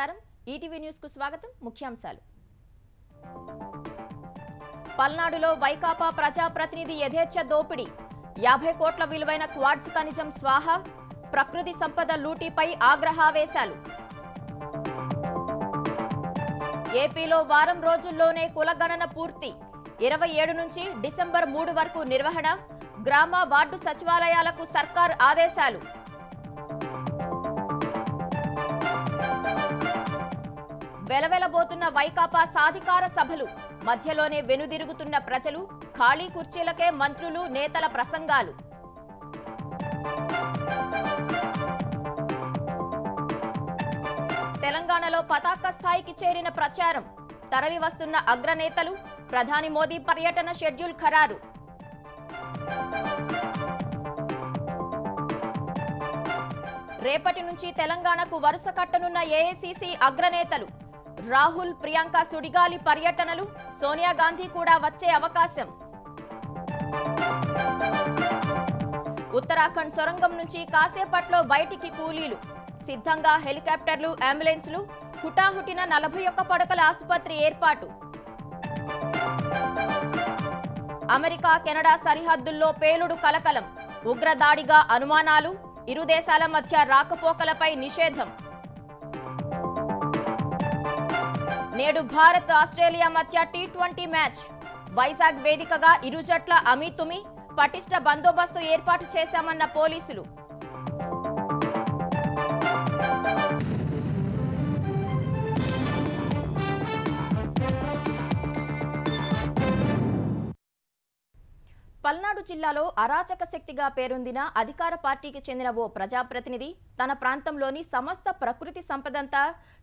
నమస్కారం ETV news కు స్వాగతం ముఖ్యాంశాలు పల్నాడులో వైకాపా ప్రజాప్రతినిధి యథేచ్ఛ దోపిడీ యాభై కోట్ల విలువైన క్వాడ్స్ ఖనిజం స్వాహ ప్రకృతి సంపద లూటీపై ఆగ్రహావేశాలు ఏపీలో వారం రోజుల్లోనే కులగణన పూర్తి ఇరవై ఏడు నుంచి డిసెంబర్ మూడు వరకు నిర్వహణ గ్రామ వార్డు సచివాలయాలకు సర్కార్ ఆదేశాలు వెలవెలబోతున్న వైకాపా సాధికార సభలు మధ్యలోనే వెనుదిరుగుతున్న ప్రజలు ఖాళీ కుర్చీలకే మంత్రులు నేతల ప్రసంగాలు తెలంగాణలో పతాక స్థాయికి చేరిన ప్రచారం వస్తున్న అగ్రనేతలు ప్రధాని మోదీ పర్యటన షెడ్యూల్ ఖరారు రేపటి నుంచి తెలంగాణకు వరుస కట్టనున్న ఏఐసిసి అగ్రనేతలు రాహుల్ ప్రియాంక సుడిగాలి పర్యటనలు సోనియా గాంధీ కూడా వచ్చే అవకాశం ఉత్తరాఖండ్ సొరంగం నుంచి కాసేపట్లో బయటికి కూలీలు సిద్ధంగా హెలికాప్టర్లు అంబులెన్స్లు హుటాహుటిన నలభై ఒక్క పడకల ఆసుపత్రి ఏర్పాటు అమెరికా కెనడా సరిహద్దుల్లో పేలుడు కలకలం ఉగ్రదాడిగా అనుమానాలు ఇరు దేశాల మధ్య రాకపోకలపై నిషేధం నేడు భారత్ ఆస్ట్రేలియా మధ్య టీ ట్వంటీ మ్యాచ్ వైజాగ్ వేదికగా ఇరు జట్ల అమితుమి పటిష్ట బందోబస్తు ఏర్పాటు చేశామన్న పోలీసులు పల్నాడు జిల్లాలో అరాచక శక్తిగా పేరొందిన అధికార పార్టీకి చెందిన ఓ ప్రజాప్రతినిధి తన ప్రాంతంలోని సమస్త ప్రకృతి సంపదంతా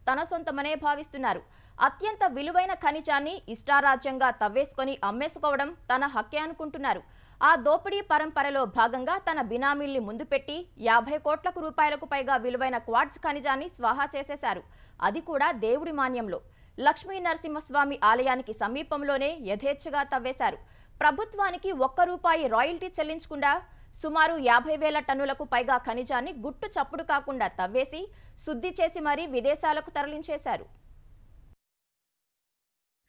తన సొంతమనే భావిస్తున్నారు అత్యంత విలువైన ఖనిజాన్ని ఇష్టారాజ్యంగా తవ్వేసుకొని అమ్మేసుకోవడం తన హక్కే అనుకుంటున్నారు ఆ దోపిడీ పరంపరలో భాగంగా తన బినామీల్ని ముందు పెట్టి యాభై కోట్లకు రూపాయలకు పైగా విలువైన క్వాడ్స్ ఖనిజాన్ని స్వాహా చేసేశారు అది కూడా దేవుడి మాన్యంలో లక్ష్మీ నరసింహస్వామి ఆలయానికి సమీపంలోనే యథేచ్ఛగా తవ్వేశారు ప్రభుత్వానికి ఒక్క రూపాయి రాయల్టీ చెల్లించకుండా సుమారు యాభై వేల టన్నులకు పైగా ఖనిజాన్ని గుట్టు చప్పుడు కాకుండా తవ్వేసి శుద్ధి చేసి మరీ విదేశాలకు తరలించేశారు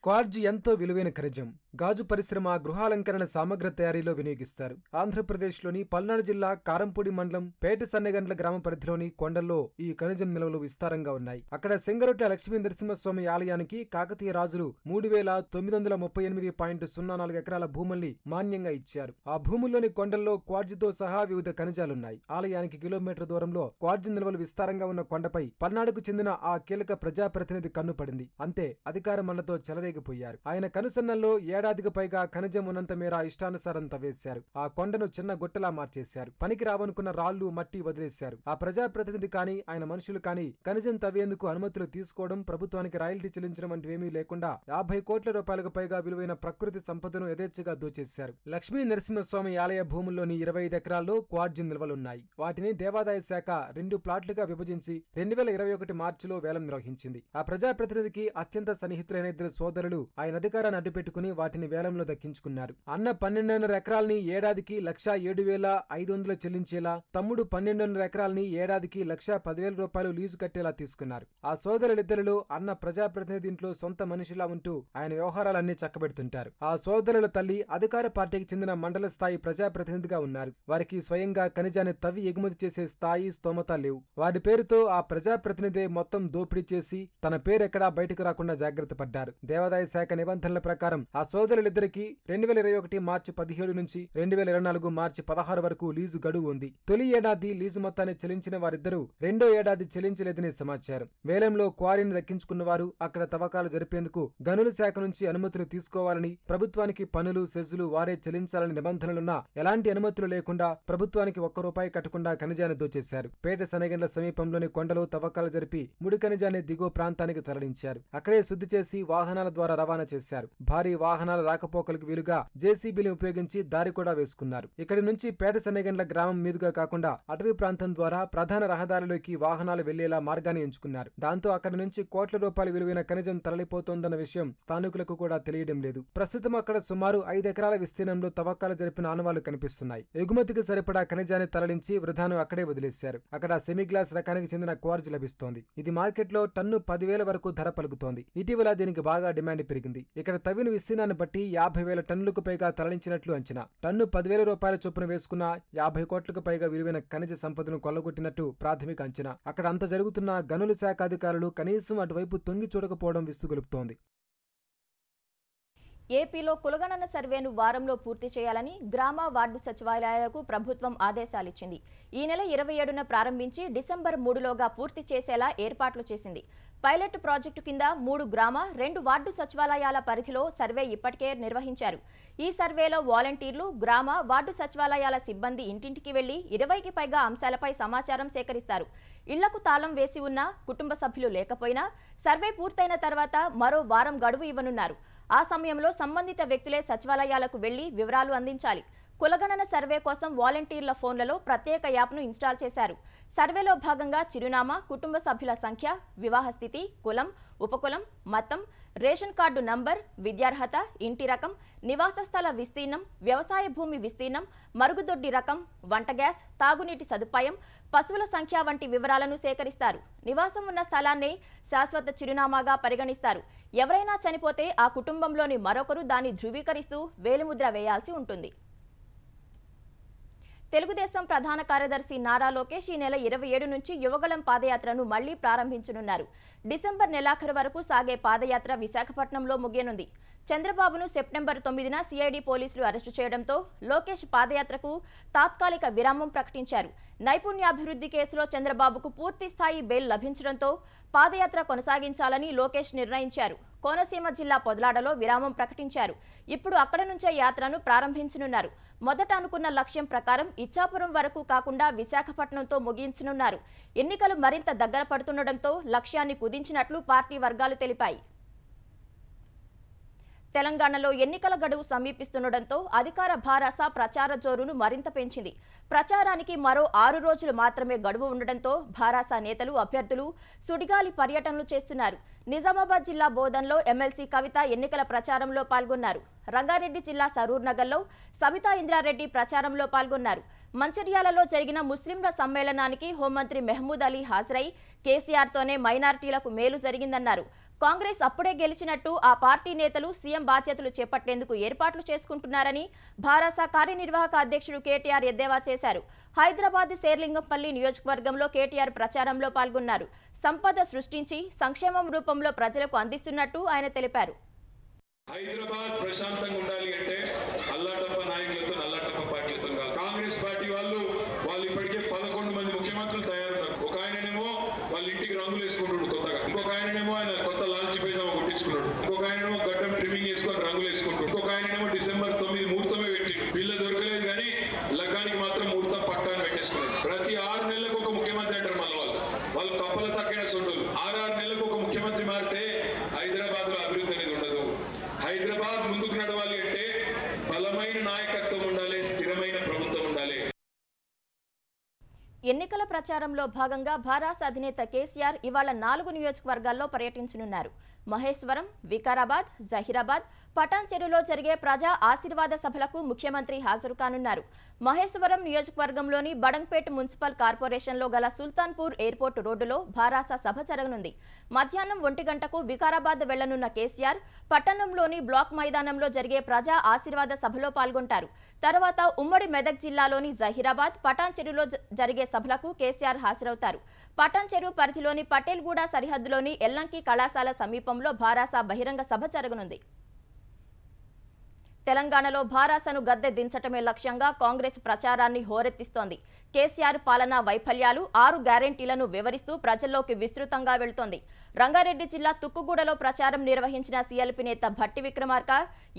క్వార్జ్ ఎంతో విలువైన ఖనిజం గాజు పరిశ్రమ గృహాలంకరణ సామగ్ర తయారీలో వినియోగిస్తారు ఆంధ్రప్రదేశ్లోని పల్నాడు జిల్లా కారంపూడి మండలం పేట సన్నగండ్ల గ్రామ పరిధిలోని కొండల్లో ఈ ఖనిజం నిల్వలు విస్తారంగా ఉన్నాయి అక్కడ సింగరొట్ల లక్ష్మీ నరసింహస్వామి ఆలయానికి కాకతీయ రాజులు మూడు వేల తొమ్మిది వందల ముప్పై ఎనిమిది పాయింట్ సున్నా నాలుగు ఎకరాల భూముల్ని మాన్యంగా ఇచ్చారు ఆ భూముల్లోని కొండల్లో క్వార్జితో సహా వివిధ ఖనిజాలున్నాయి ఆలయానికి కిలోమీటర్ దూరంలో క్వార్జి నిల్వలు విస్తారంగా ఉన్న కొండపై పల్నాడుకు చెందిన ఆ కీలక ప్రజాప్రతినిధి కన్నుపడింది అంతే అధికార మన్నతో చెలరేగిపోయారు ఆయన కనుసన్నల్లో ఏడాదికి పైగా ఖనిజం ఉన్నంత మేర ఇష్టానుసారం తవ్వేశారు ఆ కొండను చిన్న గుట్టలా మార్చేశారు పనికి రావనుకున్న రాళ్లు మట్టి వదిలేశారు ఆ ప్రజాప్రతినిధి కానీ ఆయన మనుషులు కానీ ఖనిజం తవ్వేందుకు అనుమతులు తీసుకోవడం ప్రభుత్వానికి రాయల్టీ చెల్లించడం వంటివేమీ లేకుండా యాభై కోట్ల రూపాయలకు పైగా విలువైన ప్రకృతి సంపదను యథేచ్ఛగా దోచేశారు లక్ష్మీ నరసింహస్వామి ఆలయ భూముల్లోని ఇరవై ఐదు ఎకరాల్లో క్వార్జ్ నిల్వలున్నాయి వాటిని దేవాదాయ శాఖ రెండు ప్లాట్లుగా విభజించి రెండు వేల ఇరవై ఒకటి మార్చిలో వేలం నిర్వహించింది ఆ ప్రజాప్రతినిధికి అత్యంత సన్నిహితులైన ఇద్దరు సోదరులు ఆయన అధికారాన్ని అడ్డుపెట్టుకుని వారి వాటిని వేలంలో దక్కించుకున్నారు అన్న పన్నెండున్నర ఎకరాల్ని ఏడాదికి లక్షా ఏడు వేల ఐదు వందలు చెల్లించేలా తమ్ముడు పన్నెండున్నర ఎకరాల్ని ఏడాదికి లక్షా పదివేల రూపాయలు లీజు కట్టేలా తీసుకున్నారు ఆ సోదరులిద్దరిలో అన్న ప్రజాప్రతినిధి ఇంట్లో సొంత మనిషిలా ఉంటూ ఆయన వ్యవహారాలన్నీ చక్కబెడుతుంటారు ఆ సోదరుల తల్లి అధికార పార్టీకి చెందిన మండల స్థాయి ప్రజాప్రతినిధిగా ఉన్నారు వారికి స్వయంగా ఖనిజాన్ని తవ్వి ఎగుమతి చేసే స్థాయి స్తోమత లేవు వారి పేరుతో ఆ ప్రజాప్రతినిధి మొత్తం దోపిడీ చేసి తన పేరెక్కడా బయటకు రాకుండా జాగ్రత్త పడ్డారు దేవాదాయ శాఖ నిబంధనల ప్రకారం ఆ సోదరులిద్దరికీ రెండు వేల ఇరవై ఒకటి మార్చి పదిహేడు నుంచి రెండు వేల ఇరవై నాలుగు మార్చి పదహారు వరకు లీజు గడువు ఉంది తొలి ఏడాది లీజు మొత్తాన్ని చెల్లించిన వారిద్దరూ రెండో ఏడాది చెల్లించలేదని సమాచారం వేలంలో క్వారీని దక్కించుకున్న వారు అక్కడ తవ్వకాలు జరిపేందుకు గనుల శాఖ నుంచి అనుమతులు తీసుకోవాలని ప్రభుత్వానికి పనులు సెజ్జులు వారే చెల్లించాలని నిబంధనలున్నా ఎలాంటి అనుమతులు లేకుండా ప్రభుత్వానికి ఒక్క రూపాయి కట్టకుండా ఖనిజాన్ని దోచేశారు పేట సనగండ్ల సమీపంలోని కొండలో తవ్వకాలు జరిపి ముడి ఖనిజాన్ని దిగువ ప్రాంతానికి తరలించారు అక్కడే శుద్ధి చేసి వాహనాల ద్వారా రవాణా చేశారు భారీ వాహన వాహనాల రాకపోకలకు వీలుగా జేసీబీని ఉపయోగించి దారి కూడా వేసుకున్నారు ఇక్కడి నుంచి పేట శనగండ్ల గ్రామం మీదుగా కాకుండా అటవీ ప్రాంతం ద్వారా ప్రధాన రహదారిలోకి వాహనాలు వెళ్లేలా మార్గాన్ని ఎంచుకున్నారు దాంతో అక్కడి నుంచి కోట్ల రూపాయల విలువైన ఖనిజం తరలిపోతోందన్న విషయం స్థానికులకు కూడా తెలియడం లేదు ప్రస్తుతం అక్కడ సుమారు ఐదు ఎకరాల విస్తీర్ణంలో తవ్వకాలు జరిపిన ఆనవాళ్లు కనిపిస్తున్నాయి ఎగుమతికి సరిపడా ఖనిజాన్ని తరలించి వృధాను అక్కడే వదిలేశారు అక్కడ సెమీ గ్లాస్ రకానికి చెందిన క్వార్జ్ లభిస్తోంది ఇది మార్కెట్లో టన్ను పదివేల వరకు ధర పలుకుతోంది ఇటీవల దీనికి బాగా డిమాండ్ పెరిగింది ఇక్కడ తవ్విన విస్తీర్ణాన్ని బట్టి యాభై వేల టన్నులకు పైగా తరలించినట్లు అంచనా టన్ను పదివేల రూపాయల చొప్పున వేసుకున్న యాభై కోట్లకు పైగా విలువైన ఖనిజ సంపదను కొల్లగొట్టినట్టు ప్రాథమిక అంచనా అక్కడ అంత జరుగుతున్న గనుల శాఖ అధికారులు కనీసం అటువైపు తొంగి చూడకపోవడం విస్తుగొలుపుతోంది ఏపీలో కులగణన సర్వేను వారంలో పూర్తి చేయాలని గ్రామ వార్డు సచివాలయాలకు ప్రభుత్వం ఆదేశాలిచ్చింది ఈ నెల ఇరవై ఏడున ప్రారంభించి డిసెంబర్ మూడులోగా పూర్తి చేసేలా ఏర్పాట్లు చేసింది పైలట్ ప్రాజెక్టు కింద మూడు గ్రామ రెండు వార్డు సచివాలయాల పరిధిలో సర్వే ఇప్పటికే నిర్వహించారు ఈ సర్వేలో వాలంటీర్లు గ్రామ వార్డు సచివాలయాల సిబ్బంది ఇంటింటికి వెళ్లి ఇరవైకి పైగా అంశాలపై సమాచారం సేకరిస్తారు ఇళ్లకు తాళం వేసి ఉన్న కుటుంబ సభ్యులు లేకపోయినా సర్వే పూర్తయిన తర్వాత మరో వారం గడువు ఇవ్వనున్నారు ఆ సమయంలో సంబంధిత వ్యక్తులే సచివాలయాలకు వెళ్లి వివరాలు అందించాలి కులగణన సర్వే కోసం వాలంటీర్ల ఫోన్లలో ప్రత్యేక యాప్ను ఇన్స్టాల్ చేశారు సర్వేలో భాగంగా చిరునామా కుటుంబ సభ్యుల సంఖ్య వివాహ స్థితి కులం ఉపకులం మతం రేషన్ కార్డు నంబర్ విద్యార్హత ఇంటి రకం నివాస స్థల విస్తీర్ణం వ్యవసాయ భూమి విస్తీర్ణం మరుగుదొడ్డి రకం వంట గ్యాస్ తాగునీటి సదుపాయం పశువుల సంఖ్య వంటి వివరాలను సేకరిస్తారు నివాసం ఉన్న స్థలాన్ని శాశ్వత చిరునామాగా పరిగణిస్తారు ఎవరైనా చనిపోతే ఆ కుటుంబంలోని మరొకరు దాన్ని ధృవీకరిస్తూ వేలిముద్ర వేయాల్సి ఉంటుంది తెలుగుదేశం ప్రధాన కార్యదర్శి నారా లోకేష్ ఈ నెల ఇరవై ఏడు నుంచి యువగళం పాదయాత్రను మళ్లీ ప్రారంభించనున్నారు డిసెంబర్ నెలాఖరు వరకు సాగే పాదయాత్ర విశాఖపట్నంలో ముగియనుంది చంద్రబాబును సెప్టెంబర్ తొమ్మిదిన సిఐడి పోలీసులు అరెస్టు చేయడంతో లోకేష్ పాదయాత్రకు తాత్కాలిక విరామం ప్రకటించారు నైపుణ్యాభివృద్ధి కేసులో చంద్రబాబుకు పూర్తి స్థాయి బెయిల్ లభించడంతో పాదయాత్ర కొనసాగించాలని లోకేష్ నిర్ణయించారు కోనసీమ జిల్లా పొదలాడలో విరామం ప్రకటించారు ఇప్పుడు అక్కడ నుంచే యాత్రను ప్రారంభించనున్నారు మొదట అనుకున్న లక్ష్యం ప్రకారం ఇచ్చాపురం వరకు కాకుండా విశాఖపట్నంతో ముగించనున్నారు ఎన్నికలు మరింత దగ్గర పడుతుండటంతో లక్ష్యాన్ని కుదించినట్లు పార్టీ వర్గాలు తెలిపాయి తెలంగాణలో ఎన్నికల గడువు సమీపిస్తుండటంతో అధికార భారాస ప్రచార జోరును మరింత పెంచింది ప్రచారానికి మరో ఆరు రోజులు మాత్రమే గడువు ఉండడంతో భారాస నేతలు అభ్యర్థులు సుడిగాలి పర్యటనలు చేస్తున్నారు నిజామాబాద్ జిల్లా బోధన్లో ఎమ్మెల్సీ కవిత ఎన్నికల ప్రచారంలో పాల్గొన్నారు రంగారెడ్డి జిల్లా సరూర్ నగర్లో సబితా ఇంద్రారెడ్డి ప్రచారంలో పాల్గొన్నారు మంచిర్యాలలో జరిగిన ముస్లింల సమ్మేళనానికి హోంమంత్రి మెహమూద్ అలీ హాజరై కేసీఆర్తోనే మైనార్టీలకు మేలు జరిగిందన్నారు కాంగ్రెస్ అప్పుడే గెలిచినట్టు ఆ పార్టీ నేతలు సీఎం బాధ్యతలు చేపట్టేందుకు ఏర్పాట్లు చేసుకుంటున్నారని భారాస కార్యనిర్వాహక అధ్యక్షుడు కేటీఆర్ ఎద్దేవా చేశారు హైదరాబాద్ శేర్లింగంపల్లి నియోజకవర్గంలో కేటీఆర్ ప్రచారంలో పాల్గొన్నారు సంపద సృష్టించి సంక్షేమం రూపంలో ప్రజలకు అందిస్తున్నట్టు ఆయన తెలిపారు ఇంటికి రంగులు కొత్తగా ఇంకొక ఆయననేమో ఆయన వేయించుకున్నాడు ఇంకొక ఆయన గడ్డం ట్రిమ్మింగ్ చేసుకొని రంగులు వేసుకుంటాడు ఇంకొక ఆయన డిసెంబర్ తొమ్మిది ముహూర్తమే పెట్టి పిల్ల దొరకలేదు కానీ లగ్గానికి మాత్రం ముహూర్తం పక్కా పెట్టేసుకున్నాడు ప్రతి ఆరు నెలలకు ఒక ముఖ్యమంత్రి అంటారు మన వాళ్ళు వాళ్ళు కప్పల తక్కిన సొంటలు ఆరారు నెలలకు ఒక ముఖ్యమంత్రి మారితే హైదరాబాద్ లో అభివృద్ధి అనేది ఉండదు హైదరాబాద్ ముందుకు నడవాలి అంటే బలమైన నాయకత్వం ఉండాలి స్థిరమైన ప్రభుత్వం ఉండాలి ఎన్నికల ప్రచారంలో భాగంగా భారాస అధినేత కేసీఆర్ ఇవాళ నాలుగు నియోజకవర్గాల్లో పర్యటించనున్నారు మహేశ్వరం వికారాబాద్ జహీరాబాద్ పటాన్చెరులో జరిగే ప్రజా ఆశీర్వాద సభలకు ముఖ్యమంత్రి హాజరు కానున్నారు మహేశ్వరం నియోజకవర్గంలోని బడంగ్పేట్ మున్సిపల్ కార్పొరేషన్లో గల సుల్తాన్పూర్ ఎయిర్పోర్ట్ రోడ్డులో భారాస సభ జరగనుంది మధ్యాహ్నం ఒంటి గంటకు వికారాబాద్ వెళ్లనున్న కేసీఆర్ పట్టణంలోని బ్లాక్ మైదానంలో జరిగే ప్రజా ఆశీర్వాద సభలో పాల్గొంటారు తర్వాత ఉమ్మడి మెదక్ జిల్లాలోని జహీరాబాద్ పటాన్చెరులో జరిగే సభలకు కేసీఆర్ హాజరవుతారు చెరువు పరిధిలోని పటేల్గూడ సరిహద్దులోని ఎల్లంకి కళాశాల సమీపంలో భారాస బహిరంగ సభ జరగనుంది తెలంగాణలో భారాసను గద్దె దించటమే లక్ష్యంగా కాంగ్రెస్ ప్రచారాన్ని హోరెత్తిస్తోంది కేసీఆర్ పాలనా వైఫల్యాలు ఆరు గ్యారెంటీలను వివరిస్తూ ప్రజల్లోకి విస్తృతంగా వెళ్తోంది రంగారెడ్డి జిల్లా తుక్కుగూడలో ప్రచారం నిర్వహించిన సీఎల్పీ నేత భట్టి విక్రమార్క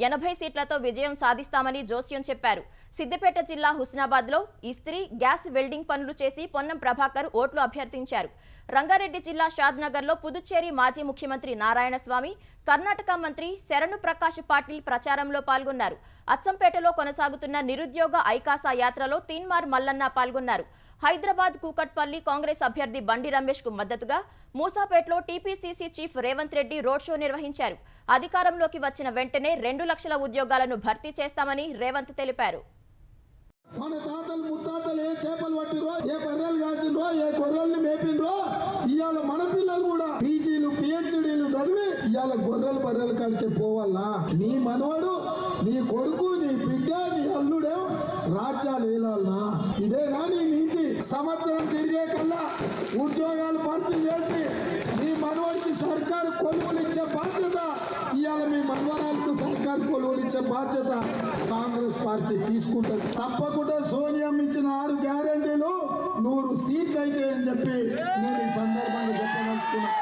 ఎనభై సీట్లతో విజయం సాధిస్తామని జోస్యం చెప్పారు సిద్దిపేట జిల్లా హుస్నాబాద్లో ఇస్త్రీ గ్యాస్ వెల్డింగ్ పనులు చేసి పొన్నం ప్రభాకర్ ఓట్లు అభ్యర్థించారు రంగారెడ్డి జిల్లా షాద్నగర్లో పుదుచ్చేరి మాజీ ముఖ్యమంత్రి నారాయణస్వామి కర్ణాటక మంత్రి శరణు ప్రకాష్ పాటిల్ ప్రచారంలో పాల్గొన్నారు అచ్చంపేటలో కొనసాగుతున్న నిరుద్యోగ ఐకాసా యాత్రలో తీన్మార్ మల్లన్న పాల్గొన్నారు హైదరాబాద్ కూకట్పల్లి కాంగ్రెస్ అభ్యర్థి బండి రమేష్ కు మద్దతుగా మూసాపేటలో TPCC chief Revanth Reddy road show నిర్వహించారు అధికారంలోకి వచ్చిన వెంటనే రెండు లక్షల ఉద్యోగాలను భర్తీ చేస్తామని రేవంత్ తెలిపారు మన తాతలు ముత్తాతలు ఏ చేపలు ఏ బర్రెలు ఏ గొర్రెల్ని ఇవాళ మన పిల్లలు కూడా పీజీలు పిహెచ్డీలు చదివి ఇవాళ గొర్రెలు బర్రెలు పోవాలా నీ మనవడు నీ కొడుకు నీ బిడ్డ నీ అల్లుడే రాజ్యాలు ఇదేనా నీ సంవత్సరం తిరిగేకల్లా ఉద్యోగాలు భర్తీ చేసి మీ మనవాడికి సర్కారు కొలువులు ఇచ్చే బాధ్యత ఇవాళ మీ మనవరాలకు సర్కారు కొలువులు ఇచ్చే బాధ్యత కాంగ్రెస్ పార్టీ తీసుకుంటుంది తప్పకుండా సోనియా ఇచ్చిన ఆరు గ్యారంటీలు నూరు సీట్లు అయితే అని చెప్పి నేను ఈ సందర్భంగా చెప్పదలుచుకున్నాను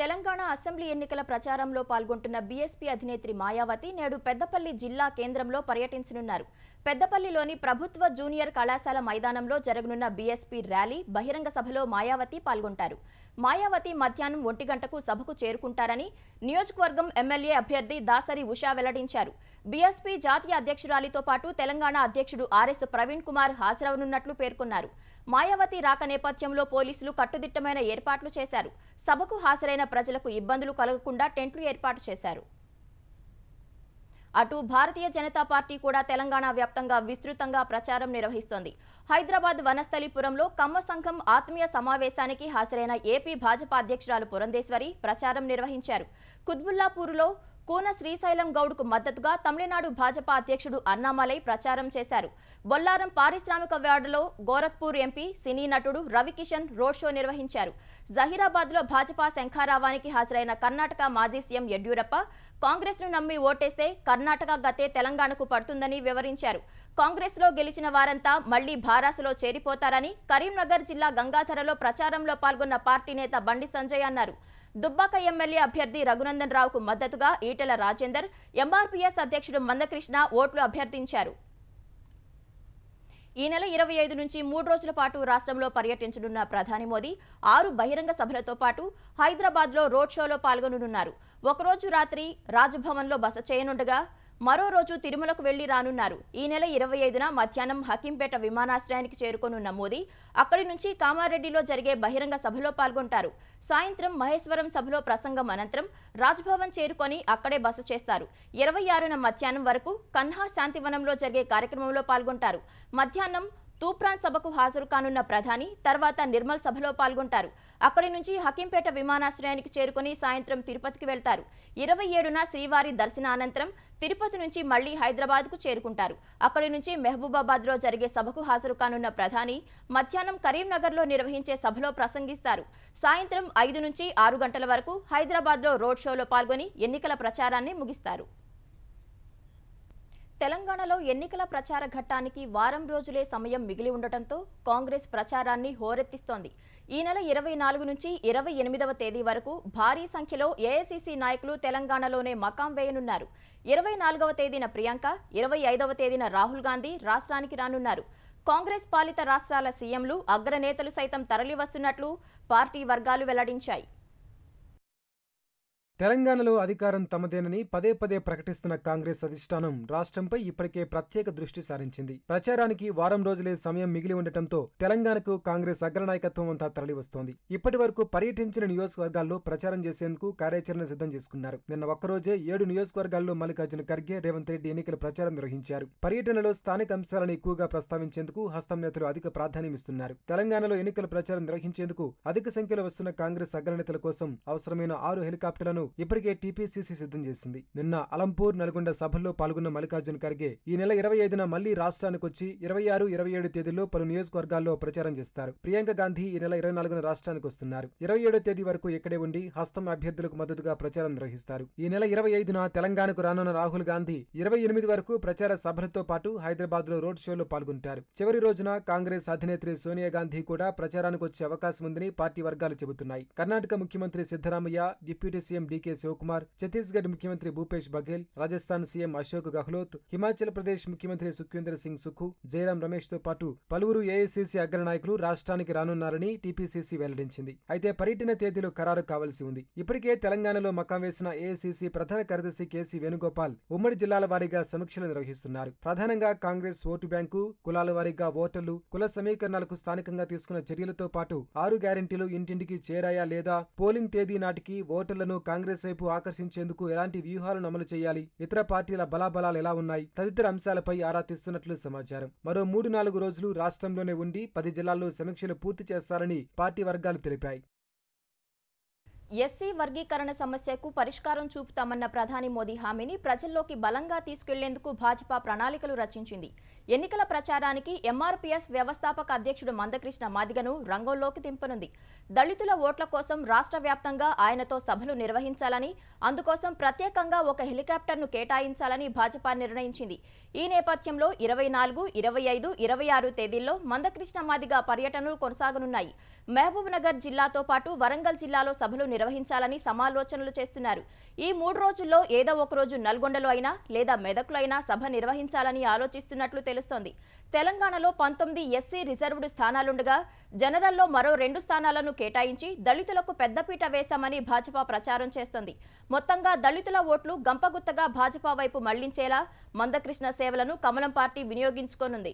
తెలంగాణ అసెంబ్లీ ఎన్నికల ప్రచారంలో పాల్గొంటున్న బీఎస్పీ అధినేత్రి మాయావతి నేడు పెద్దపల్లి జిల్లా కేంద్రంలో పర్యటించనున్నారు పెద్దపల్లిలోని ప్రభుత్వ జూనియర్ కళాశాల మైదానంలో జరగనున్న బీఎస్పీ ర్యాలీ బహిరంగ సభలో మాయావతి పాల్గొంటారు మాయావతి మధ్యాహ్నం ఒంటి గంటకు సభకు చేరుకుంటారని నియోజకవర్గం ఎమ్మెల్యే అభ్యర్థి దాసరి ఉషా వెల్లడించారు బీఎస్పీ జాతీయ అధ్యక్షురాలితో పాటు తెలంగాణ అధ్యక్షుడు ఆర్ఎస్ ప్రవీణ్ కుమార్ హాజరవనున్నట్లు పేర్కొన్నారు మాయావతి రాక నేపథ్యంలో పోలీసులు కట్టుదిట్టమైన ఏర్పాట్లు చేశారు సభకు హాజరైన ప్రజలకు ఇబ్బందులు కలగకుండా టెంట్లు ఏర్పాటు చేశారు అటు భారతీయ జనతా పార్టీ కూడా తెలంగాణ వ్యాప్తంగా విస్తృతంగా ప్రచారం నిర్వహిస్తోంది హైదరాబాద్ వనస్థలిపురంలో కమ్మ సంఘం ఆత్మీయ సమావేశానికి హాజరైన ఏపీ భాజపా అధ్యక్షురాలు పురంధేశ్వరి ప్రచారం నిర్వహించారు కుద్బుల్లాపూర్లో కూన శ్రీశైలం గౌడ్కు మద్దతుగా తమిళనాడు భాజపా అధ్యక్షుడు అన్నామలై ప్రచారం చేశారు బొల్లారం పారిశ్రామిక వార్డులో గోరఖ్పూర్ ఎంపీ సినీ నటుడు రవికిషన్ రోడ్ షో నిర్వహించారు జహీరాబాద్లో భాజపా శంఖారావానికి హాజరైన కర్ణాటక మాజీ సీఎం యడ్యూరప్ప కాంగ్రెస్ ను నమ్మి ఓటేస్తే కర్ణాటక గతే తెలంగాణకు పడుతుందని వివరించారు కాంగ్రెస్లో గెలిచిన వారంతా మళ్లీ భారాసులో చేరిపోతారని కరీంనగర్ జిల్లా గంగాధరలో ప్రచారంలో పాల్గొన్న పార్టీ నేత బండి సంజయ్ అన్నారు దుబ్బాక ఎమ్మెల్యే అభ్యర్థి రఘునందన్ రావుకు మద్దతుగా ఈటెల రాజేందర్ ఎంఆర్పీఎస్ అధ్యక్షుడు మందకృష్ణ ఓట్లు అభ్యర్థించారు ఈ నెల ఇరవై ఐదు నుంచి మూడు రోజుల పాటు రాష్ట్రంలో పర్యటించనున్న ప్రధాని మోదీ ఆరు బహిరంగ సభలతో పాటు హైదరాబాద్లో రోడ్ షోలో పాల్గొననున్నారు ఒకరోజు రాత్రి రాజభవన్లో బస చేయనుండగా మరో రోజు తిరుమలకు వెళ్లి రానున్నారు ఈ నెల ఇరవై ఐదున మధ్యాహ్నం హకీంపేట విమానాశ్రయానికి చేరుకోనున్న మోదీ అక్కడి నుంచి కామారెడ్డిలో జరిగే బహిరంగ సభలో పాల్గొంటారు సాయంత్రం మహేశ్వరం సభలో ప్రసంగం అనంతరం రాజ్భవన్ చేరుకొని అక్కడే బస చేస్తారు ఇరవై ఆరున మధ్యాహ్నం వరకు కన్హా శాంతివనంలో జరిగే కార్యక్రమంలో పాల్గొంటారు మధ్యాహ్నం తూప్రాన్ సభకు హాజరు కానున్న ప్రధాని తర్వాత నిర్మల్ సభలో పాల్గొంటారు అక్కడి నుంచి హకీంపేట విమానాశ్రయానికి చేరుకుని సాయంత్రం తిరుపతికి వెళ్తారు ఇరవై ఏడున శ్రీవారి దర్శనానంతరం తిరుపతి నుంచి మళ్లీ హైదరాబాద్కు చేరుకుంటారు అక్కడి నుంచి మెహబూబాబాద్లో జరిగే సభకు హాజరు కానున్న ప్రధాని మధ్యాహ్నం కరీంనగర్లో నిర్వహించే సభలో ప్రసంగిస్తారు సాయంత్రం ఐదు నుంచి ఆరు గంటల వరకు హైదరాబాద్లో రోడ్ షోలో పాల్గొని ఎన్నికల ప్రచారాన్ని ముగిస్తారు తెలంగాణలో ఎన్నికల ప్రచార ఘట్టానికి వారం రోజులే సమయం మిగిలి ఉండటంతో కాంగ్రెస్ ప్రచారాన్ని హోరెత్తిస్తోంది ఈ నెల ఇరవై నాలుగు నుంచి ఇరవై ఎనిమిదవ తేదీ వరకు భారీ సంఖ్యలో ఏఐసిసి నాయకులు తెలంగాణలోనే మకాం వేయనున్నారు ఇరవై నాలుగవ తేదీన ప్రియాంక ఇరవై ఐదవ తేదీన రాహుల్ గాంధీ రాష్ట్రానికి రానున్నారు కాంగ్రెస్ పాలిత రాష్ట్రాల సీఎంలు అగ్రనేతలు సైతం తరలివస్తున్నట్లు పార్టీ వర్గాలు వెల్లడించాయి తెలంగాణలో అధికారం తమదేనని పదే పదే ప్రకటిస్తున్న కాంగ్రెస్ అధిష్టానం రాష్ట్రంపై ఇప్పటికే ప్రత్యేక దృష్టి సారించింది ప్రచారానికి వారం రోజులే సమయం మిగిలి ఉండటంతో తెలంగాణకు కాంగ్రెస్ అగ్రనాయకత్వం అంతా తరలివస్తోంది ఇప్పటి వరకు పర్యటించిన నియోజకవర్గాల్లో ప్రచారం చేసేందుకు కార్యాచరణ సిద్ధం చేసుకున్నారు నిన్న ఒక్కరోజే ఏడు నియోజకవర్గాల్లో మల్లికార్జున ఖర్గే రేవంత్ రెడ్డి ఎన్నికల ప్రచారం నిర్వహించారు పర్యటనలో స్థానిక అంశాలను ఎక్కువగా ప్రస్తావించేందుకు హస్తం నేతలు అధిక ప్రాధాన్యమిస్తున్నారు తెలంగాణలో ఎన్నికల ప్రచారం నిర్వహించేందుకు అధిక సంఖ్యలో వస్తున్న కాంగ్రెస్ అగ్రనేతల కోసం అవసరమైన ఆరు హెలికాప్టర్లను ఇప్పటికే టీపీసీసీ సిద్ధం చేసింది నిన్న అలంపూర్ నల్గొండ సభల్లో పాల్గొన్న మల్లికార్జున్ ఖర్గే ఈ నెల ఇరవై ఐదున మళ్లీ రాష్ట్రానికి వచ్చి ఇరవై ఆరు ఇరవై ఏడు తేదీల్లో పలు నియోజకవర్గాల్లో ప్రచారం చేస్తారు ప్రియాంక గాంధీ ఈ నెల ఇరవై నాలుగున రాష్ట్రానికి వస్తున్నారు ఇరవై ఏడో తేదీ వరకు ఇక్కడే ఉండి హస్తం అభ్యర్థులకు మద్దతుగా ప్రచారం నిర్వహిస్తారు ఈ నెల ఇరవై ఐదున తెలంగాణకు రానున్న రాహుల్ గాంధీ ఇరవై ఎనిమిది వరకు ప్రచార సభలతో పాటు హైదరాబాద్ లో రోడ్ షోలో పాల్గొంటారు చివరి రోజున కాంగ్రెస్ అధినేత్రి సోనియా గాంధీ కూడా ప్రచారానికి వచ్చే అవకాశం ఉందని పార్టీ వర్గాలు చెబుతున్నాయి కర్ణాటక ముఖ్యమంత్రి Siddaramaiah deputy CM D DK Shivakumar Chhattisgarh ముఖ్యమంత్రి భూపేష్ బఘేల్ రాజస్థాన్ సీఎం అశోక్ గహ్లోత్ హిమాచల్ ప్రదేశ్ ముఖ్యమంత్రి సుఖ్వీందర్ సింగ్ సుఖు జయరాం రమేష్ తో పాటు పలువురు ఏఐసీసీ అగ్రనాయకులు రాష్ట్రానికి రానున్నారని టీపీసీసీ వెల్లడించింది అయితే పర్యటన తేదీలు ఖరారు కావాల్సి ఉంది ఇప్పటికే తెలంగాణలో మకాం వేసిన ఏఐసీసీ ప్రధాన కార్యదర్శి కేసీ వేణుగోపాల్ ఉమ్మడి జిల్లాల వారీగా సమీక్షలు నిర్వహిస్తున్నారు ప్రధానంగా కాంగ్రెస్ ఓటు బ్యాంకు కులాల వారీగా ఓటర్లు కుల సమీకరణలకు స్థానికంగా తీసుకున్న చర్యలతో పాటు ఆరు గ్యారెంటీలు ఇంటింటికి చేరాయా లేదా పోలింగ్ తేదీ నాటికి ఓటర్లను కాంగ్రెస్ కాంగ్రెస్ వైపు ఆకర్షించేందుకు ఎలాంటి వ్యూహాలను అమలు చేయాలి ఇతర పార్టీల బలాబలాలు ఎలా ఉన్నాయి తదితర అంశాలపై ఆరా తీస్తున్నట్లు సమాచారం మరో మూడు నాలుగు రోజులు రాష్ట్రంలోనే ఉండి పది జిల్లాల్లో సమీక్షలు పూర్తి చేస్తారని పార్టీ వర్గాలు తెలిపాయి ఎస్సీ వర్గీకరణ సమస్యకు పరిష్కారం చూపుతామన్న ప్రధాని మోదీ హామీని ప్రజల్లోకి బలంగా తీసుకెళ్లేందుకు భాజపా ప్రణాళికలు రచించింది ఎన్నికల ప్రచారానికి ఎంఆర్పీఎస్ వ్యవస్థాపక అధ్యక్షుడు మందకృష్ణ మాదిగను రంగంలోకి దింపనుంది దళితుల ఓట్ల కోసం రాష్ట్ర వ్యాప్తంగా ఆయనతో సభలు నిర్వహించాలని అందుకోసం ప్రత్యేకంగా ఒక హెలికాప్టర్ను కేటాయించాలని భాజపా నిర్ణయించింది ఈ నేపథ్యంలో ఇరవై నాలుగు ఇరవై ఐదు ఇరవై ఆరు తేదీల్లో మందకృష్ణ మాదిగ పర్యటనలు కొనసాగనున్నాయి మహబూబ్నగర్ జిల్లాతో పాటు వరంగల్ జిల్లాలో సభలు నిర్వహించాలని సమాలోచనలు చేస్తున్నారు ఈ మూడు రోజుల్లో ఏదో ఒకరోజు నల్గొండలో అయినా లేదా మెదక్లో అయినా సభ నిర్వహించాలని ఆలోచిస్తున్నట్లు తెలుస్తోంది తెలంగాణలో పంతొమ్మిది ఎస్సీ రిజర్వ్డ్ స్థానాలుండగా జనరల్లో మరో రెండు స్థానాలను కేటాయించి దళితులకు పెద్దపీట వేశామని భాజపా ప్రచారం చేస్తోంది మొత్తంగా దళితుల ఓట్లు గంపగుత్తగా భాజపా వైపు మళ్లించేలా మందకృష్ణ సేవలను కమలం పార్టీ వినియోగించుకోనుంది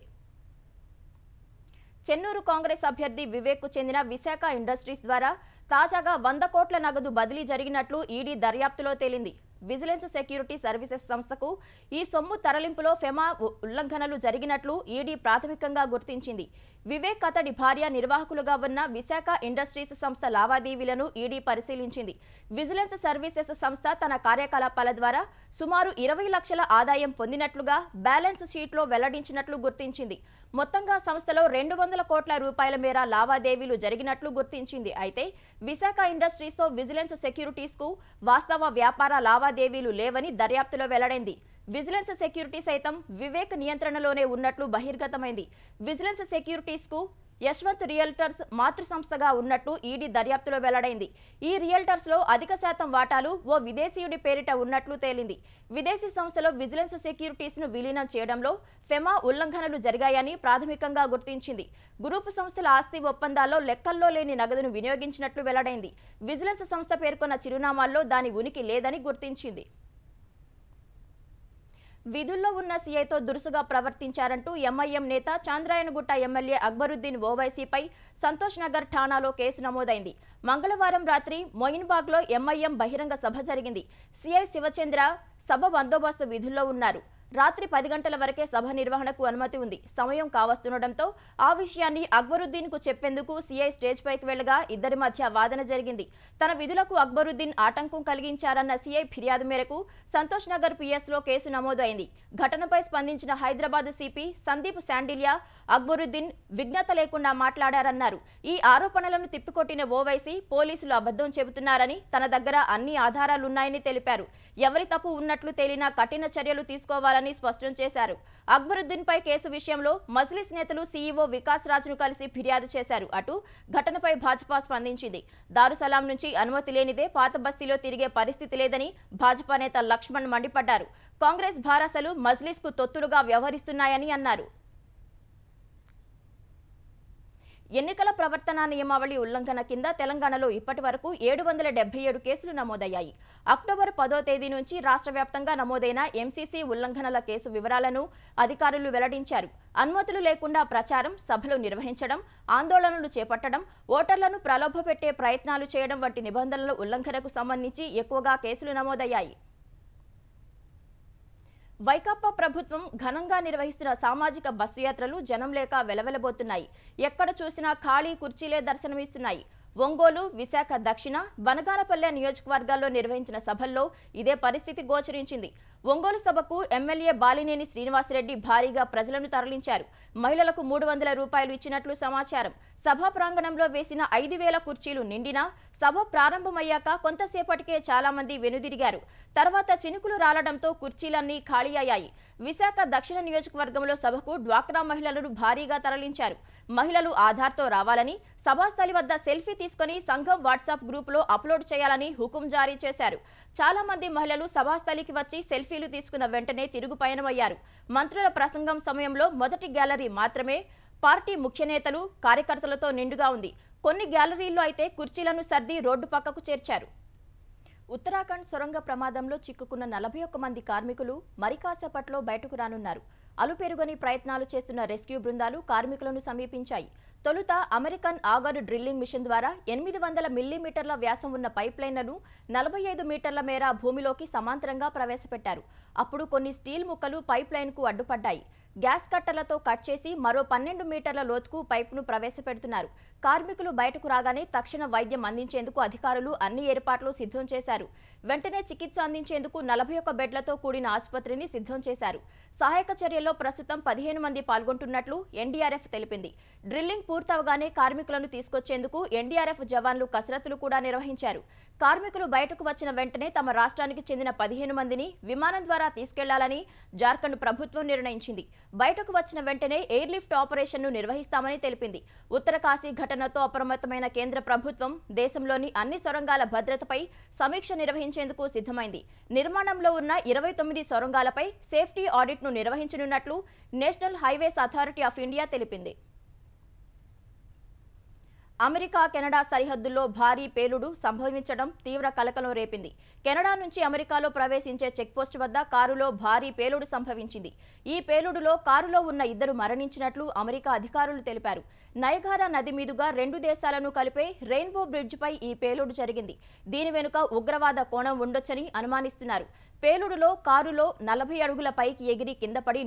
చెన్నూరు కాంగ్రెస్ అభ్యర్థి కు చెందిన విశాఖ ఇండస్ట్రీస్ ద్వారా తాజాగా వంద కోట్ల నగదు బదిలీ జరిగినట్లు ఈడీ దర్యాప్తులో తేలింది విజిలెన్స్ సెక్యూరిటీ సర్వీసెస్ సంస్థకు ఈ సొమ్ము తరలింపులో ఫెమా ఉల్లంఘనలు జరిగినట్లు ఈడీ ప్రాథమికంగా గుర్తించింది వివేక్ అతడి భార్య నిర్వాహకులుగా ఉన్న విశాఖ ఇండస్ట్రీస్ సంస్థ లావాదేవీలను ఈడీ పరిశీలించింది విజిలెన్స్ సర్వీసెస్ సంస్థ తన కార్యకలాపాల ద్వారా సుమారు ఇరవై లక్షల ఆదాయం పొందినట్లుగా బ్యాలెన్స్ షీట్లో వెల్లడించినట్లు గుర్తించింది మొత్తంగా సంస్థలో రెండు వందల కోట్ల రూపాయల మేర లావాదేవీలు జరిగినట్లు గుర్తించింది అయితే విశాఖ ఇండస్ట్రీస్తో విజిలెన్స్ సెక్యూరిటీస్కు వాస్తవ వ్యాపార లావాదేవీలు లేవని దర్యాప్తులో వెల్లడైంది విజిలెన్స్ సెక్యూరిటీ సైతం వివేక్ నియంత్రణలోనే ఉన్నట్లు బహిర్గతమైంది విజిలెన్స్ సెక్యూరిటీస్కు యశ్వంత్ రియల్టర్స్ మాతృ సంస్థగా ఉన్నట్టు ఈడీ దర్యాప్తులో వెల్లడైంది ఈ రియల్టర్స్లో అధిక శాతం వాటాలు ఓ విదేశీయుడి పేరిట ఉన్నట్లు తేలింది విదేశీ సంస్థలో విజిలెన్స్ సెక్యూరిటీస్ను విలీనం చేయడంలో ఫెమా ఉల్లంఘనలు జరిగాయని ప్రాథమికంగా గుర్తించింది గ్రూపు సంస్థల ఆస్తి ఒప్పందాల్లో లెక్కల్లో లేని నగదును వినియోగించినట్లు వెల్లడైంది విజిలెన్స్ సంస్థ పేర్కొన్న చిరునామాల్లో దాని ఉనికి లేదని గుర్తించింది విధుల్లో ఉన్న సీఐతో దురుసుగా ప్రవర్తించారంటూ ఎంఐఎం నేత చాంద్రాయణగుట్ట ఎమ్మెల్యే అక్బరుద్దీన్ ఓవైసీపై సంతోష్ నగర్ ఠాణాలో కేసు నమోదైంది మంగళవారం రాత్రి మొయిన్బాగ్లో ఎంఐఎం బహిరంగ సభ జరిగింది సీఐ శివచంద్ర సభ బందోబస్తు విధుల్లో ఉన్నారు రాత్రి పది గంటల వరకే సభ నిర్వహణకు అనుమతి ఉంది సమయం కావస్తుండటంతో ఆ విషయాన్ని అక్బరుద్దీన్ కు చెప్పేందుకు సీఐ స్టేజ్ పైకి వెళ్లగా ఇద్దరి మధ్య వాదన జరిగింది తన విధులకు అక్బరుద్దీన్ ఆటంకం కలిగించారన్న సీఐ ఫిర్యాదు మేరకు సంతోష్ నగర్ పిఎస్లో కేసు నమోదైంది ఘటనపై స్పందించిన హైదరాబాద్ సిపి సందీప్ శాండిలియా అక్బరుద్దీన్ విఘ్నత లేకుండా మాట్లాడారన్నారు ఈ ఆరోపణలను తిప్పికొట్టిన ఓవైసీ పోలీసులు అబద్ధం చెబుతున్నారని తన దగ్గర అన్ని ఆధారాలున్నాయని తెలిపారు ఎవరి తప్పు ఉన్నట్లు తేలినా కఠిన చర్యలు తీసుకోవాలని చేస్తారని స్పష్టం చేశారు అక్బరుద్దీన్ పై కేసు విషయంలో మజ్లిస్ నేతలు సీఈఓ వికాస్ ను కలిసి ఫిర్యాదు చేశారు అటు ఘటనపై భాజపా స్పందించింది దారుసలాం నుంచి అనుమతి లేనిదే పాత బస్తీలో తిరిగే పరిస్థితి లేదని భాజపా నేత లక్ష్మణ్ మండిపడ్డారు కాంగ్రెస్ భారాసలు మజ్లిస్ కు తొత్తులుగా వ్యవహరిస్తున్నాయని అన్నారు ఎన్నికల ప్రవర్తన నియమావళి ఉల్లంఘన కింద తెలంగాణలో ఇప్పటి వరకు ఏడు వందల డెబ్బై ఏడు కేసులు నమోదయ్యాయి అక్టోబర్ పదో తేదీ నుంచి రాష్ట్ర నమోదైన ఎంసీసీ ఉల్లంఘనల కేసు వివరాలను అధికారులు వెల్లడించారు అనుమతులు లేకుండా ప్రచారం సభలు నిర్వహించడం ఆందోళనలు చేపట్టడం ఓటర్లను ప్రలోభపెట్టే ప్రయత్నాలు చేయడం వంటి నిబంధనల ఉల్లంఘనకు సంబంధించి ఎక్కువగా కేసులు నమోదయ్యాయి వైకాపా ప్రభుత్వం ఘనంగా నిర్వహిస్తున్న సామాజిక బస్సు యాత్రలు జనం లేక వెలవెలబోతున్నాయి ఎక్కడ చూసినా ఖాళీ కుర్చీలే దర్శనమిస్తున్నాయి ఒంగోలు విశాఖ దక్షిణ బనగానపల్లె నియోజకవర్గాల్లో నిర్వహించిన సభల్లో ఇదే పరిస్థితి గోచరించింది ఒంగోలు సభకు ఎమ్మెల్యే బాలినేని శ్రీనివాసరెడ్డి భారీగా ప్రజలను తరలించారు మహిళలకు మూడు వందల రూపాయలు ఇచ్చినట్లు సమాచారం సభా ప్రాంగణంలో వేసిన ఐదు వేల కుర్చీలు నిండినా సభ ప్రారంభమయ్యాక కొంతసేపటికే చాలామంది వెనుదిరిగారు తర్వాత చినుకులు రాలడంతో కుర్చీలన్నీ ఖాళీ అయ్యాయి విశాఖ దక్షిణ నియోజకవర్గంలో సభకు డ్వాక్రా మహిళలను భారీగా తరలించారు మహిళలు ఆధార్తో రావాలని సభాస్థలి వద్ద సెల్ఫీ తీసుకుని సంఘం వాట్సాప్ గ్రూపులో అప్లోడ్ చేయాలని హుకుం జారీ చేశారు చాలా మంది మహిళలు సభాస్థలికి వచ్చి సెల్ఫీలు తీసుకున్న వెంటనే తిరుగు పయనమయ్యారు మంత్రుల ప్రసంగం సమయంలో మొదటి గ్యాలరీ మాత్రమే పార్టీ ముఖ్యనేతలు కార్యకర్తలతో నిండుగా ఉంది కొన్ని గ్యాలరీల్లో అయితే కుర్చీలను సర్ది రోడ్డు పక్కకు చేర్చారు ఉత్తరాఖండ్ సొరంగ ప్రమాదంలో చిక్కుకున్న నలభై ఒక్క మంది కార్మికులు మరికాసేపట్లో బయటకు రానున్నారు అలుపెరుగని ప్రయత్నాలు చేస్తున్న రెస్క్యూ బృందాలు కార్మికులను సమీపించాయి తొలుత అమెరికన్ ఆగర్ డ్రిల్లింగ్ మిషన్ ద్వారా ఎనిమిది వందల మిల్లీమీటర్ల వ్యాసం ఉన్న పైప్లైన్లను నలభై ఐదు మీటర్ల మేర భూమిలోకి సమాంతరంగా ప్రవేశపెట్టారు అప్పుడు కొన్ని స్టీల్ ముక్కలు పైప్లైన్కు అడ్డుపడ్డాయి గ్యాస్ కట్టర్లతో కట్ చేసి మరో పన్నెండు మీటర్ల లోతుకు పైపును ప్రవేశపెడుతున్నారు కార్మికులు బయటకు రాగానే తక్షణ వైద్యం అందించేందుకు అధికారులు అన్ని ఏర్పాట్లు సిద్ధం చేశారు వెంటనే చికిత్స అందించేందుకు నలభై ఒక్క బెడ్లతో కూడిన ఆసుపత్రిని సిద్ధం చేశారు సహాయక చర్యల్లో ప్రస్తుతం పదిహేను మంది పాల్గొంటున్నట్లు ఎన్డీఆర్ఎఫ్ తెలిపింది డ్రిల్లింగ్ పూర్తవగానే కార్మికులను తీసుకొచ్చేందుకు ఎన్డీఆర్ఎఫ్ జవాన్లు కసరత్తులు కూడా నిర్వహించారు కార్మికులు బయటకు వచ్చిన వెంటనే తమ రాష్ట్రానికి చెందిన పదిహేను మందిని విమానం ద్వారా తీసుకెళ్లాలని జార్ఖండ్ ప్రభుత్వం నిర్ణయించింది బయటకు వచ్చిన వెంటనే ఎయిర్లిఫ్ట్ ఆపరేషన్ను నిర్వహిస్తామని తెలిపింది ఉత్తర ఘటన సంఘటనతో అప్రమత్తమైన కేంద్ర ప్రభుత్వం దేశంలోని అన్ని సొరంగాల భద్రతపై సమీక్ష నిర్వహించేందుకు సిద్ధమైంది నిర్మాణంలో ఉన్న ఇరవై తొమ్మిది సొరంగాలపై సేఫ్టీ ఆడిట్ను నిర్వహించనున్నట్లు national highways authority of India తెలిపింది అమెరికా కెనడా సరిహద్దుల్లో భారీ పేలుడు సంభవించడం తీవ్ర కలకలం రేపింది కెనడా నుంచి అమెరికాలో ప్రవేశించే చెక్పోస్ట్ వద్ద కారులో భారీ పేలుడు సంభవించింది ఈ పేలుడులో కారులో ఉన్న ఇద్దరు మరణించినట్లు అమెరికా అధికారులు తెలిపారు నయగారా నది మీదుగా రెండు దేశాలను కలిపే రెయిన్బో బ్రిడ్జ్పై ఈ పేలుడు జరిగింది దీని వెనుక ఉగ్రవాద కోణం ఉండొచ్చని అనుమానిస్తున్నారు పేలుడులో కారులో నలభై అడుగుల పైకి ఎగిరి కిందపడి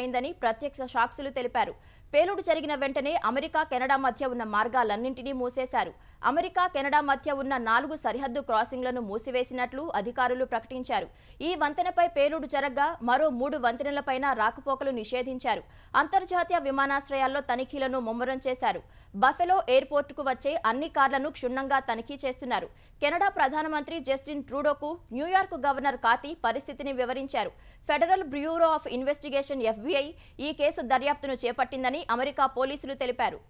అయిందని ప్రత్యక్ష సాక్షులు తెలిపారు పేలుడు జరిగిన వెంటనే అమెరికా కెనడా మధ్య ఉన్న మార్గాలన్నింటినీ మూసేశారు అమెరికా కెనడా మధ్య ఉన్న నాలుగు సరిహద్దు క్రాసింగ్లను మూసివేసినట్లు అధికారులు ప్రకటించారు ఈ వంతెనపై పేలుడు జరగ్గా మరో మూడు వంతెనలపైన రాకపోకలు నిషేధించారు అంతర్జాతీయ విమానాశ్రయాల్లో తనిఖీలను ముమ్మరం చేశారు బఫెలో ఎయిర్పోర్టుకు వచ్చే అన్ని కార్లను క్షుణ్ణంగా తనిఖీ చేస్తున్నారు కెనడా ప్రధానమంత్రి జస్టిన్ ట్రూడోకు న్యూయార్క్ గవర్నర్ కాతి పరిస్థితిని వివరించారు federal bureau of investigation FBI ఈ కేసు దర్యాప్తును చేపట్టిందని అమెరికా పోలీసులు తెలిపారు